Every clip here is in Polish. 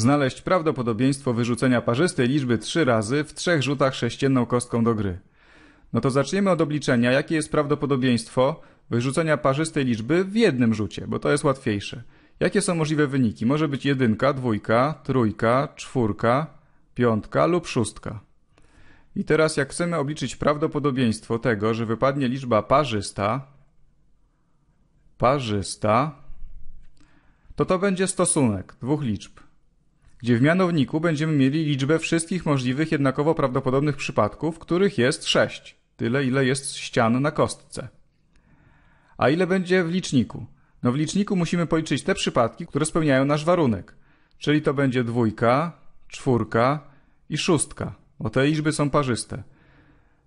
Znaleźć prawdopodobieństwo wyrzucenia parzystej liczby 3 razy w trzech rzutach sześcienną kostką do gry. No to zaczniemy od obliczenia, jakie jest prawdopodobieństwo wyrzucenia parzystej liczby w jednym rzucie, bo to jest łatwiejsze. Jakie są możliwe wyniki? Może być jedynka, dwójka, trójka, czwórka, piątka lub szóstka. I teraz jak chcemy obliczyć prawdopodobieństwo tego, że wypadnie liczba parzysta, parzysta, to to będzie stosunek dwóch liczb gdzie w mianowniku będziemy mieli liczbę wszystkich możliwych jednakowo prawdopodobnych przypadków, których jest 6, tyle ile jest ścian na kostce. A ile będzie w liczniku? No w liczniku musimy policzyć te przypadki, które spełniają nasz warunek, czyli to będzie dwójka, czwórka i szóstka, bo no, te liczby są parzyste.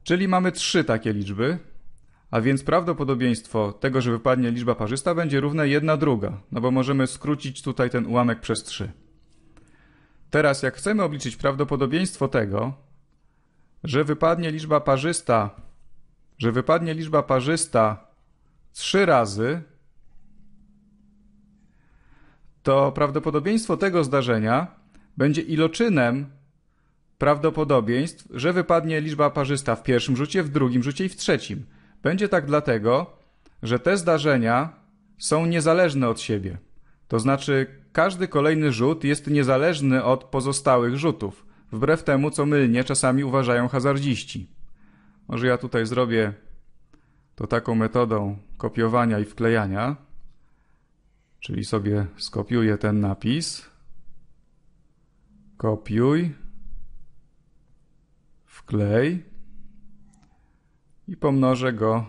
Czyli mamy trzy takie liczby, a więc prawdopodobieństwo tego, że wypadnie liczba parzysta będzie równe 1 druga, no bo możemy skrócić tutaj ten ułamek przez 3. Teraz, jak chcemy obliczyć prawdopodobieństwo tego, że wypadnie liczba parzysta, że wypadnie liczba parzysta trzy razy, to prawdopodobieństwo tego zdarzenia będzie iloczynem prawdopodobieństw, że wypadnie liczba parzysta w pierwszym rzucie, w drugim rzucie i w trzecim. Będzie tak dlatego, że te zdarzenia są niezależne od siebie. To znaczy, każdy kolejny rzut jest niezależny od pozostałych rzutów, wbrew temu co mylnie czasami uważają hazardziści. Może ja tutaj zrobię to taką metodą kopiowania i wklejania, czyli sobie skopiuję ten napis, kopiuj, wklej i pomnożę go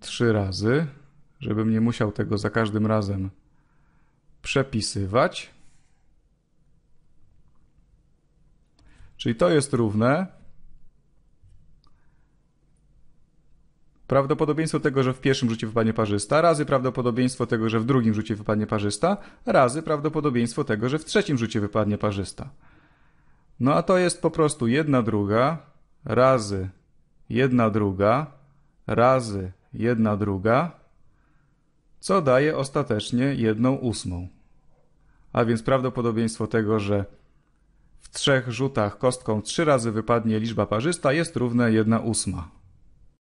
trzy razy, żebym nie musiał tego za każdym razem przepisywać. Czyli to jest równe. Prawdopodobieństwo tego, że w pierwszym rzucie wypadnie parzysta, razy prawdopodobieństwo tego, że w drugim rzucie wypadnie parzysta, razy prawdopodobieństwo tego, że w trzecim rzucie wypadnie parzysta. No a to jest po prostu jedna druga razy jedna druga razy jedna druga co daje ostatecznie jedną ósmą. A więc prawdopodobieństwo tego, że w trzech rzutach kostką trzy razy wypadnie liczba parzysta jest równe 1 ósma.